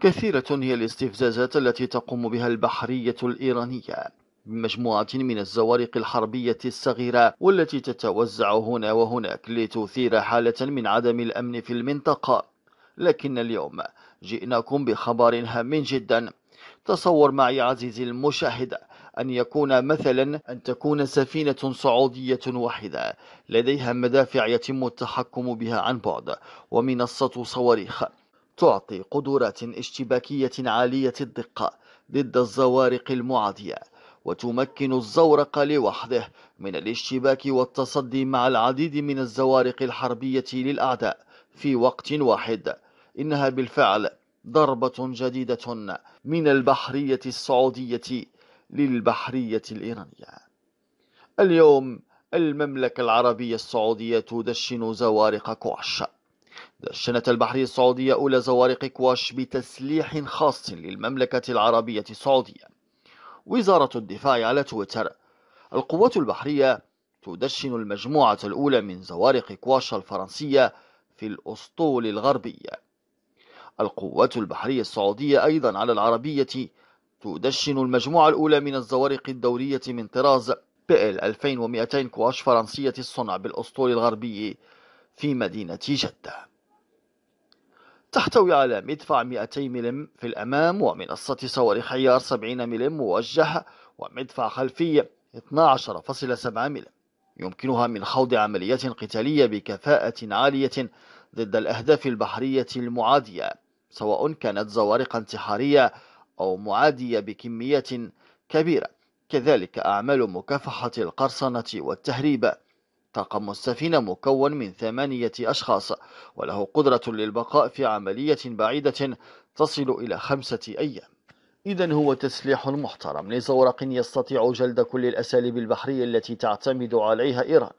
كثيرة هي الاستفزازات التي تقوم بها البحرية الإيرانية بمجموعة من الزوارق الحربية الصغيرة والتي تتوزع هنا وهناك لتثير حالة من عدم الأمن في المنطقة لكن اليوم جئناكم بخبر هام جدا تصور معي عزيزي المشاهد أن يكون مثلا أن تكون سفينة سعودية واحدة لديها مدافع يتم التحكم بها عن بعد ومنصة صواريخ تعطي قدرات اشتباكية عالية الدقة ضد الزوارق المعادية وتمكن الزورق لوحده من الاشتباك والتصدي مع العديد من الزوارق الحربية للأعداء في وقت واحد إنها بالفعل ضربة جديدة من البحرية السعودية للبحرية الإيرانية اليوم المملكة العربية السعودية تدشن زوارق كوعش دشنت البحرية السعودية أولى زوارق كواش بتسليح خاص للمملكة العربية السعودية وزارة الدفاع على تويتر القوات البحرية تدشن المجموعة الأولى من زوارق كواش الفرنسية في الأسطول الغربي القوات البحرية السعودية أيضا على العربية تدشن المجموعة الأولى من الزوارق الدولية من طراز بئل 2200 كواش فرنسية الصنع بالأسطول الغربي في مدينة جدة تحتوي على مدفع 200 ملم في الأمام ومنصة صواريخ حيار 70 ملم موجه ومدفع خلفي 12.7 ملم يمكنها من خوض عمليات قتالية بكفاءة عالية ضد الأهداف البحرية المعادية سواء كانت زوارق انتحارية أو معادية بكمية كبيرة كذلك أعمال مكافحة القرصنة والتهريب طاقم السفينة مكون من ثمانية أشخاص وله قدرة للبقاء في عملية بعيدة تصل إلى خمسة أيام إذا هو تسليح محترم لزورق يستطيع جلد كل الأساليب البحرية التي تعتمد عليها إيران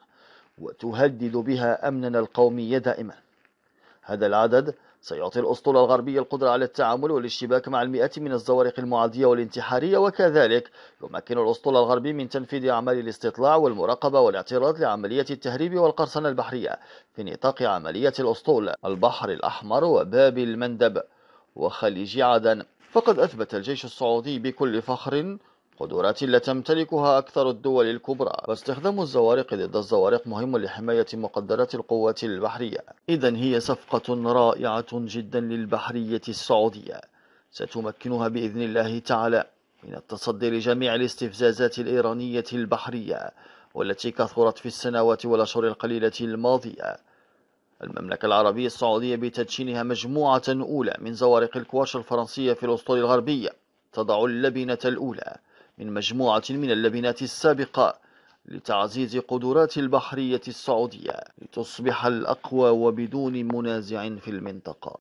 وتهدد بها أمننا القومي دائما هذا العدد سيعطي الأسطول الغربي القدرة على التعامل والاشتباك مع المئات من الزوارق المعادية والانتحارية وكذلك يمكن الأسطول الغربي من تنفيذ أعمال الاستطلاع والمراقبة والاعتراض لعملية التهريب والقرصنة البحرية في نطاق عملية الأسطول البحر الأحمر وباب المندب وخليج عدن فقد أثبت الجيش السعودي بكل فخر القدرات التي تمتلكها أكثر الدول الكبرى واستخدام الزوارق ضد الزوارق مهم لحماية مقدرات القوات البحرية إذا هي صفقة رائعة جدا للبحرية السعودية ستمكنها بإذن الله تعالى من التصدي لجميع الاستفزازات الإيرانية البحرية والتي كثرت في السنوات والأشهر القليلة الماضية المملكة العربية السعودية بتدشينها مجموعة أولى من زوارق الكواش الفرنسية في الأسطول الغربية تضع اللبنة الأولى من مجموعة من اللبنات السابقة لتعزيز قدرات البحرية السعودية لتصبح الأقوى وبدون منازع في المنطقة